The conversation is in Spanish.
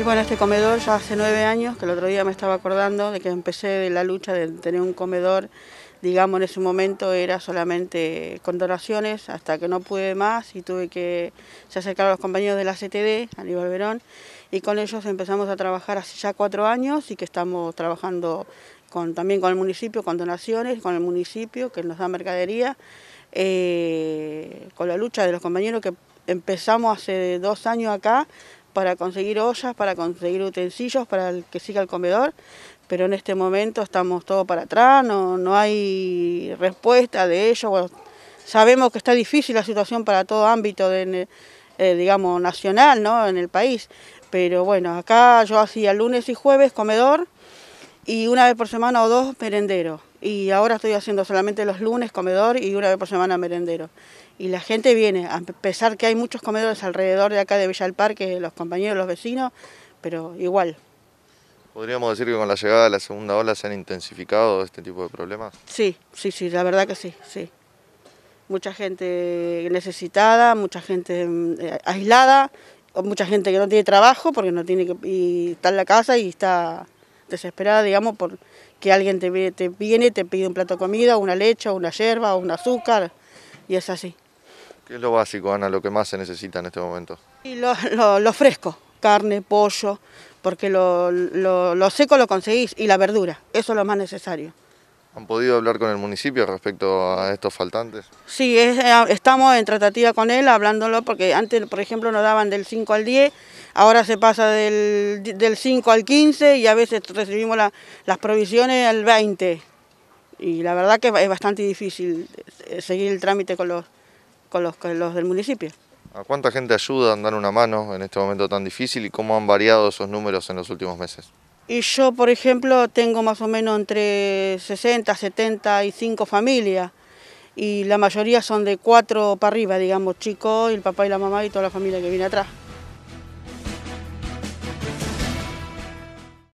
Y bueno, este comedor ya hace nueve años, que el otro día me estaba acordando de que empecé la lucha de tener un comedor, digamos en ese momento era solamente con donaciones, hasta que no pude más y tuve que se acercar a los compañeros de la CTD, Aníbal Verón, y con ellos empezamos a trabajar hace ya cuatro años y que estamos trabajando también con el municipio, con donaciones, con el municipio que nos da mercadería, eh, con la lucha de los compañeros que empezamos hace dos años acá, para conseguir ollas, para conseguir utensilios para el que siga el comedor, pero en este momento estamos todos para atrás, no, hay respuesta de ellos. sabemos que está difícil la situación para todo ámbito, de, eh, digamos, nacional, ¿no? En el país, pero bueno, acá yo hacía lunes y jueves comedor y una vez por semana o dos merendero y ahora estoy haciendo solamente los lunes comedor y una vez por semana merendero. Y la gente viene, a pesar que hay muchos comedores alrededor de acá de Villa del Parque, los compañeros, los vecinos, pero igual. ¿Podríamos decir que con la llegada de la segunda ola se han intensificado este tipo de problemas? Sí, sí, sí, la verdad que sí, sí. Mucha gente necesitada, mucha gente eh, aislada, mucha gente que no tiene trabajo porque no tiene que, y está en la casa y está desesperada, digamos, que alguien te, te viene, te pide un plato de comida, una leche, una yerba, un azúcar, y es así. ¿Qué es lo básico, Ana, lo que más se necesita en este momento? Y lo, lo, fresco, carne, pollo, porque lo, lo, seco lo conseguís, y la verdura, eso es lo más necesario. ¿Han podido hablar con el municipio respecto a estos faltantes? Sí, eh, estamos en tratativa con él, hablándolo, porque antes, por ejemplo, nos daban del 5 al 10, ahora se pasa del, 5 al 15 y a veces recibimos las provisiones al 20. Y la verdad que es bastante difícil eh, seguir el trámite con los, con los, con los del municipio. ¿A cuánta gente ayuda a dar una mano en este momento tan difícil y cómo han variado esos números en los últimos meses? Y yo, por ejemplo, tengo más o menos entre 60, 75 familias y la mayoría son de cuatro para arriba, digamos, chicos, el papá y la mamá y toda la familia que viene atrás.